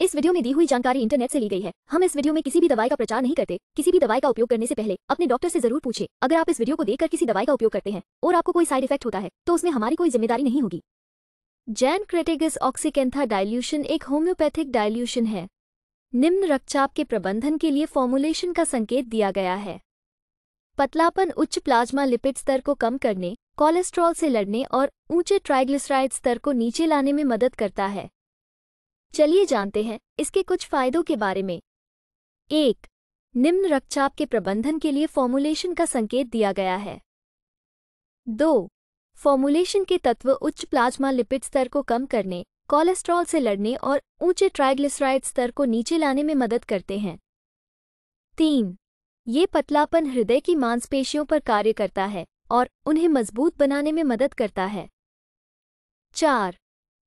इस वीडियो में दी हुई जानकारी इंटरनेट से ली गई है हम इस वीडियो में किसी भी दवाई का प्रचार नहीं करते किसी भी दवाई का उपयोग करने से पहले अपने डॉक्टर से जरूर पूछे अगर आप इस वीडियो को देखकर किसी दवाई का उपयोग करते हैं और आपको कोई साइड इफेक्ट होता है तो उसमें हमारी कोई जिम्मेदारी नहीं होगी जैन क्रेटेगस ऑक्सीकेंथा डायल्यूशन एक होम्योपैथिक डायल्यूशन है निम्न रक्तचाप के प्रबंधन के लिए फॉर्मुलेशन का संकेत दिया गया है पतलापन उच्च प्लाज्मा लिपिड स्तर को कम करने कोलेस्ट्रॉल से लड़ने और ऊंचे ट्राइग्लिसराइड स्तर को नीचे लाने में मदद करता है चलिए जानते हैं इसके कुछ फायदों के बारे में एक निम्न रक्तचाप के प्रबंधन के लिए फॉर्मुलेशन का संकेत दिया गया है दो फॉर्मुलेशन के तत्व उच्च प्लाज्मा लिपिड स्तर को कम करने कोलेस्ट्रॉल से लड़ने और ऊंचे ट्राइग्लिसराइड स्तर को नीचे लाने में मदद करते हैं तीन ये पतलापन हृदय की मांसपेशियों पर कार्य करता है और उन्हें मजबूत बनाने में मदद करता है चार